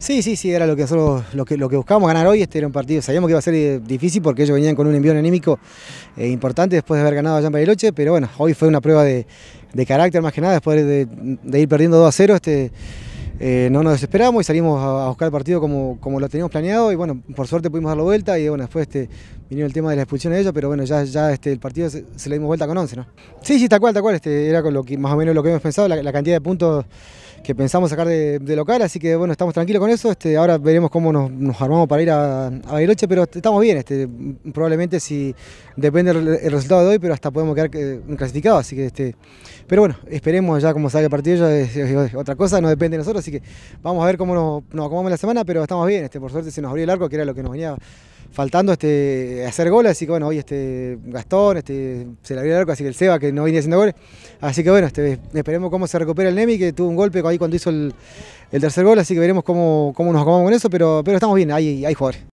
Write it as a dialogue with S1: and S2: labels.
S1: Sí, sí, sí, era lo que lo que, lo que buscábamos ganar hoy, este era un partido, sabíamos que iba a ser eh, difícil porque ellos venían con un envío anímico eh, importante después de haber ganado allá en Bariloche, pero bueno, hoy fue una prueba de, carácter más que nada, después de, ir perdiendo 2 a 0, este, eh, no nos desesperamos y salimos a, buscar el partido como, como, lo teníamos planeado y bueno, por suerte pudimos dar la vuelta y bueno, después este, vino el tema de la expulsión de ellos, pero bueno, ya, ya este, el partido se, se le dimos vuelta con 11, ¿no? Sí, sí, tal cual, tal cual, este, era lo que, más o menos lo que hemos pensado, la cantidad de puntos que pensamos sacar de, local, así que bueno, estamos tranquilos con eso. Este, ahora veremos cómo nos, armamos para ir a, a pero estamos bien. Este, probablemente si depende el, resultado de hoy, pero hasta podemos quedar eh, clasificados. Así que, este, pero bueno, esperemos ya cómo sale el partido, ya es, otra cosa, no depende de nosotros, así que vamos a ver cómo nos, acomodamos la semana, pero estamos bien. Este, por suerte se nos abrió el arco, que era lo que nos venía faltando este, hacer goles, así que bueno, hoy este Gastón este, se le abrió el arco, así que el Seba que no venía haciendo goles. Así que bueno, este, esperemos cómo se recupera el Nemi, que tuvo un golpe con ahí cuando hizo el, tercer gol, así que veremos cómo, cómo nos acomodamos con eso, pero, pero estamos bien, hay jugadores.